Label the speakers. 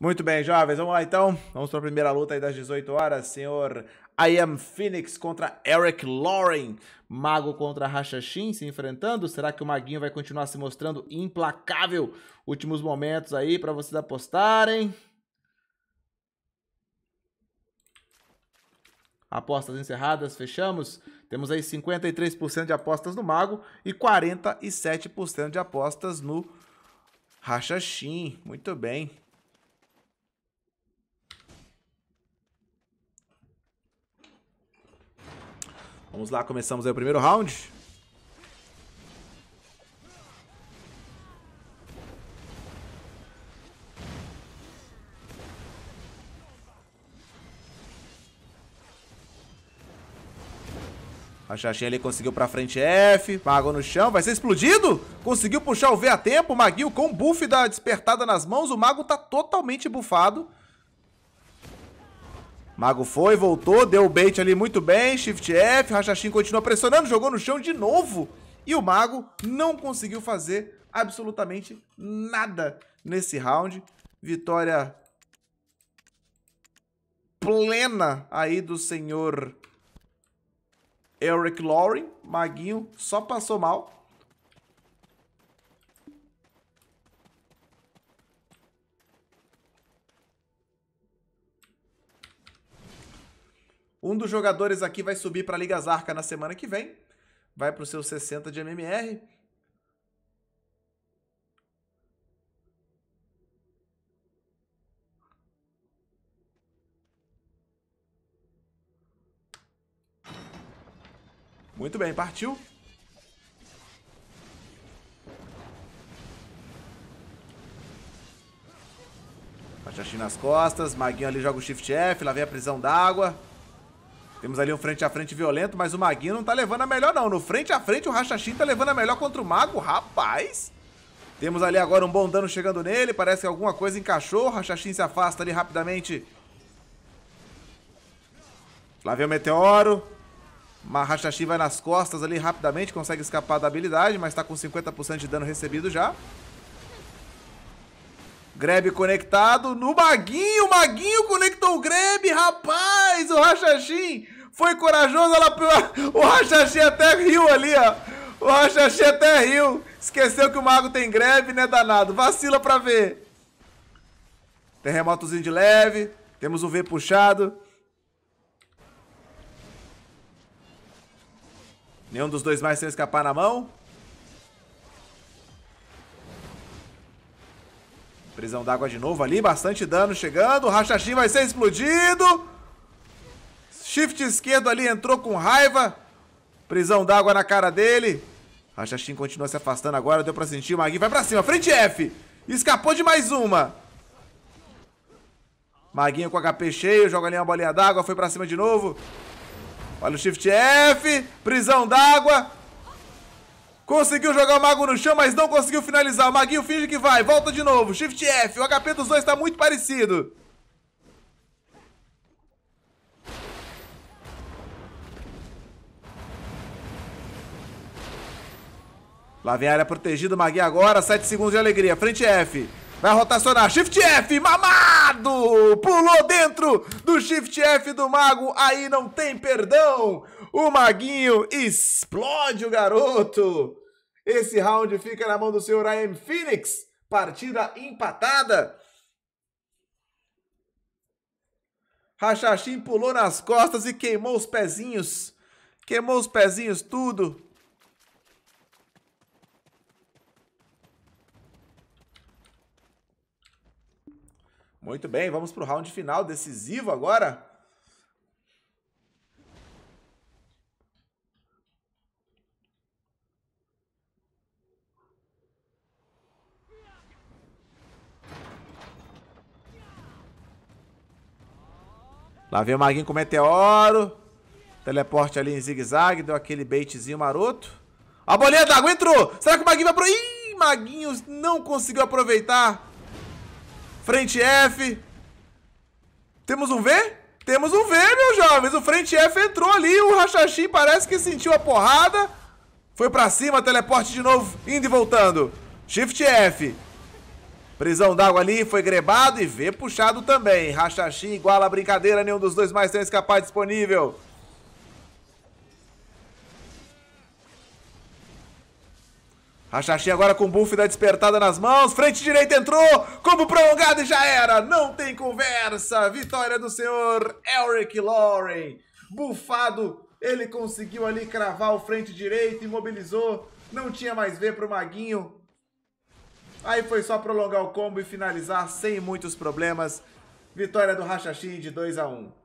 Speaker 1: Muito bem, jovens, vamos lá então. Vamos para a primeira luta aí das 18 horas, senhor I am Phoenix contra Eric Lauren. Mago contra Rachachim se enfrentando. Será que o Maguinho vai continuar se mostrando implacável? Últimos momentos aí para vocês apostarem. Apostas encerradas, fechamos. Temos aí 53% de apostas no Mago e 47% de apostas no Rachachim. Muito bem. Vamos lá, começamos aí o primeiro round. A Xaxinha ali conseguiu pra frente F, pagou no chão, vai ser explodido! Conseguiu puxar o V a tempo, o Maguinho com o buff da despertada nas mãos, o Mago tá totalmente bufado. Mago foi, voltou, deu o bait ali muito bem. Shift F, Rachachim continua pressionando, jogou no chão de novo. E o Mago não conseguiu fazer absolutamente nada nesse round. Vitória plena aí do senhor Eric Lauren. Maguinho só passou mal. Um dos jogadores aqui vai subir para a Liga Zarca na semana que vem. Vai para os seus 60 de MMR. Muito bem, partiu. Bate nas costas, Maguinho ali joga o Shift F, lá vem a prisão d'água. Temos ali um frente a frente violento, mas o Maguinho não tá levando a melhor não. No frente a frente o Rachachim tá levando a melhor contra o Mago, rapaz. Temos ali agora um bom dano chegando nele, parece que alguma coisa encaixou. O Rachachim se afasta ali rapidamente. Lá vem o Meteoro. Rachachim vai nas costas ali rapidamente, consegue escapar da habilidade, mas tá com 50% de dano recebido já. Grebe conectado no Maguinho. Maguinho conectou o Grebe, rapaz. O Rachachim foi corajoso. Ela... O Rachachim até riu ali, ó. O Rachachim até riu. Esqueceu que o Mago tem grebe, né, danado? Vacila pra ver. Terremotozinho de leve. Temos o V puxado. Nenhum dos dois mais sem escapar na mão. Prisão d'água de novo ali, bastante dano chegando. O Rachachim vai ser explodido. Shift esquerdo ali entrou com raiva. Prisão d'água na cara dele. Rachachim continua se afastando agora, deu pra sentir. Magui vai pra cima, frente F. Escapou de mais uma. Maguinho com HP cheio, joga ali uma bolinha d'água, foi pra cima de novo. Olha o Shift F, prisão d'água. Conseguiu jogar o Mago no chão, mas não conseguiu finalizar. O Maguinho finge que vai. Volta de novo. Shift F. O HP dos dois está muito parecido. Lá vem a área protegida. O Maguinho agora. 7 segundos de alegria. Frente F. Vai rotacionar. Shift F. Mamado! Pulou dentro do Shift F do Mago. Aí não tem perdão. O Maguinho explode o garoto. Esse round fica na mão do senhor AM Phoenix. Partida empatada. Rachachim pulou nas costas e queimou os pezinhos. Queimou os pezinhos tudo. Muito bem, vamos para o round final decisivo agora. Lá vem o Maguinho com o meteoro. Teleporte ali em zigue-zague. Deu aquele baitzinho maroto. A bolinha d'água entrou. Será que o Maguinho vai pro... Ih, Maguinho não conseguiu aproveitar. Frente F. Temos um V? Temos um V, meus jovens. O frente F entrou ali. O Rachachim parece que sentiu a porrada. Foi pra cima, teleporte de novo, indo e voltando. Shift F. Prisão d'água ali, foi grebado e vê puxado também. Rachaxi iguala a brincadeira, nenhum dos dois mais tem escapar disponível. Rachaxi agora com o buff da despertada nas mãos. Frente direita entrou, combo prolongado e já era. Não tem conversa. Vitória do senhor Eric Lauren. Bufado, ele conseguiu ali cravar o frente direito, imobilizou. Não tinha mais ver pro Maguinho. Aí foi só prolongar o combo e finalizar sem muitos problemas. Vitória do Rachachim de 2 a 1.